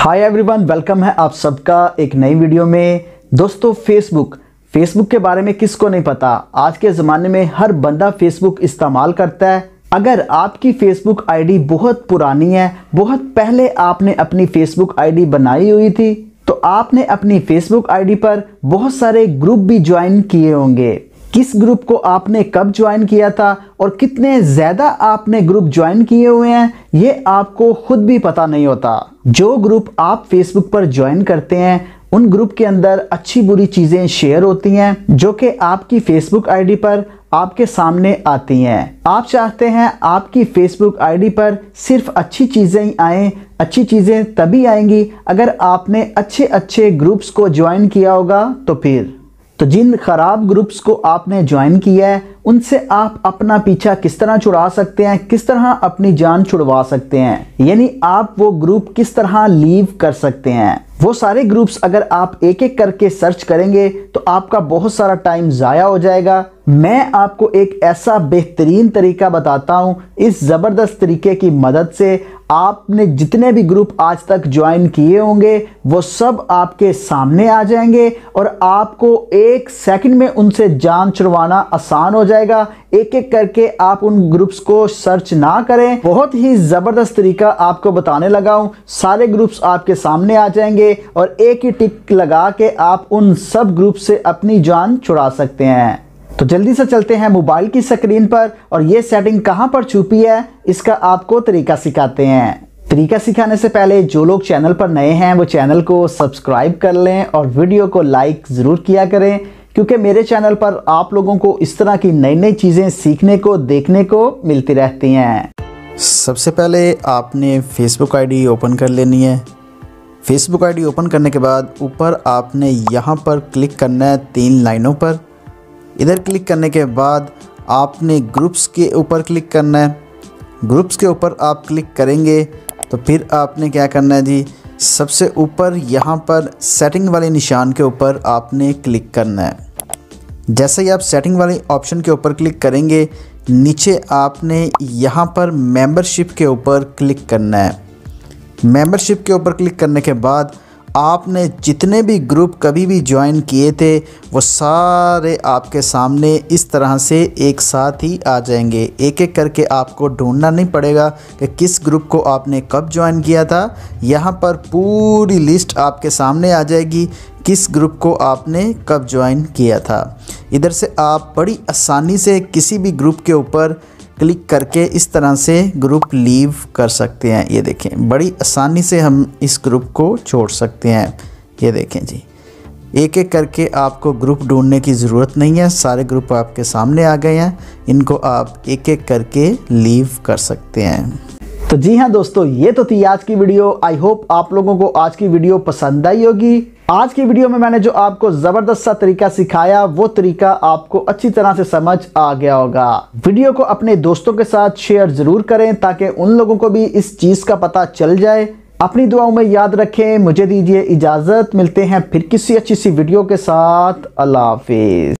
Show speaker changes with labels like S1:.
S1: hi everyone welcome है आप सबका एक नई वीडियो में दोस्तों फेसबुक फेसबुक के बारे में किसको नहीं पता आज के ज़माने में हर बंदा फेसबुक इस्तेमाल करता है अगर आपकी फेसबुक आईडी बहुत पुरानी है बहुत पहले आपने अपनी फेसबुक आईडी बनाई हुई थी तो आपने अपनी फेसबुक आईडी पर बहुत सारे ग्रुप भी ज्वाइन किए होंगे किस ग्रुप को आपने कब ज्वाइन किया था और कितने ज़्यादा आपने ग्रुप ज्वाइन किए हुए हैं ये आपको खुद भी पता नहीं होता जो ग्रुप आप फेसबुक पर ज्वाइन करते हैं उन ग्रुप के अंदर अच्छी बुरी चीज़ें शेयर होती हैं जो कि आपकी फेसबुक आईडी पर आपके सामने आती हैं आप चाहते हैं आपकी फेसबुक आईडी पर सिर्फ अच्छी चीज़ें ही आए अच्छी चीज़ें तभी आएंगी अगर आपने अच्छे अच्छे ग्रुप्स को ज्वाइन किया होगा तो फिर तो जिन खराब ग्रुप्स को आपने ज्वाइन किया है उनसे आप अपना पीछा किस तरह छुड़ा सकते हैं किस तरह अपनी जान छुड़वा सकते हैं यानी आप वो ग्रुप किस तरह लीव कर सकते हैं वो सारे ग्रुप्स अगर आप एक एक करके सर्च करेंगे तो आपका बहुत सारा टाइम ज़ाया हो जाएगा मैं आपको एक ऐसा बेहतरीन तरीका बताता हूँ इस ज़बरदस्त तरीके की मदद से आपने जितने भी ग्रुप आज तक ज्वाइन किए होंगे वो सब आपके सामने आ जाएंगे और आपको एक सेकंड में उनसे जान छुड़वाना आसान हो जाएगा एक एक करके आप उन ग्रुप्स को सर्च ना करें बहुत ही ज़बरदस्त तरीका आपको बताने लगा हूँ सारे ग्रुप्स आपके सामने आ जाएंगे के और एक ही टिक लगा के आप उन सब ग्रुप से अपनी जान छुड़ा सकते हैं तो जल्दी से चलते हैं मोबाइल की स्क्रीन पर और ये सेटिंग कहाँ पर छुपी है इसका आपको तरीका सिखाते हैं तरीका सिखाने से पहले जो लोग चैनल पर नए हैं वो चैनल को सब्सक्राइब कर लें और वीडियो को लाइक ज़रूर किया करें क्योंकि मेरे चैनल पर आप लोगों को इस तरह की नई नई चीज़ें सीखने को देखने को मिलती रहती हैं सबसे पहले आपने फेसबुक आईडी ओपन कर लेनी है फेसबुक आईडी ओपन करने के बाद ऊपर आपने यहाँ पर क्लिक करना है तीन लाइनों पर इधर क्लिक करने के बाद आपने ग्रुप्स के ऊपर क्लिक करना है ग्रुप्स के ऊपर आप क्लिक करेंगे तो फिर आपने क्या करना है जी सबसे ऊपर यहाँ पर सेटिंग वाले निशान के ऊपर आपने क्लिक करना है जैसे ही आप सेटिंग वाले ऑप्शन के ऊपर क्लिक करेंगे नीचे आपने यहाँ पर मेंबरशिप के ऊपर क्लिक करना है मेंबरशिप के ऊपर क्लिक करने के बाद आपने जितने भी ग्रुप कभी भी ज्वाइन किए थे वो सारे आपके सामने इस तरह से एक साथ ही आ जाएंगे एक एक करके आपको ढूंढना नहीं पड़ेगा कि किस ग्रुप को आपने कब ज्वाइन किया था यहाँ पर पूरी लिस्ट आपके सामने आ जाएगी किस ग्रुप को आपने कब ज्वाइन किया था इधर से आप बड़ी आसानी से किसी भी ग्रुप के ऊपर क्लिक करके इस तरह से ग्रुप लीव कर सकते हैं ये देखें बड़ी आसानी से हम इस ग्रुप को छोड़ सकते हैं ये देखें जी एक एक करके आपको ग्रुप ढूंढने की ज़रूरत नहीं है सारे ग्रुप आपके सामने आ गए हैं इनको आप एक एक करके लीव कर सकते हैं तो जी हाँ दोस्तों ये तो थी आज की वीडियो आई होप आप लोगों को आज की वीडियो पसंद आई होगी आज की वीडियो में मैंने जो आपको ज़बरदस्त सा तरीका सिखाया वो तरीका आपको अच्छी तरह से समझ आ गया होगा वीडियो को अपने दोस्तों के साथ शेयर ज़रूर करें ताकि उन लोगों को भी इस चीज़ का पता चल जाए अपनी दुआओं में याद रखें मुझे दीजिए इजाज़त मिलते हैं फिर किसी अच्छी सी वीडियो के साथ अल्लाह हाफिज़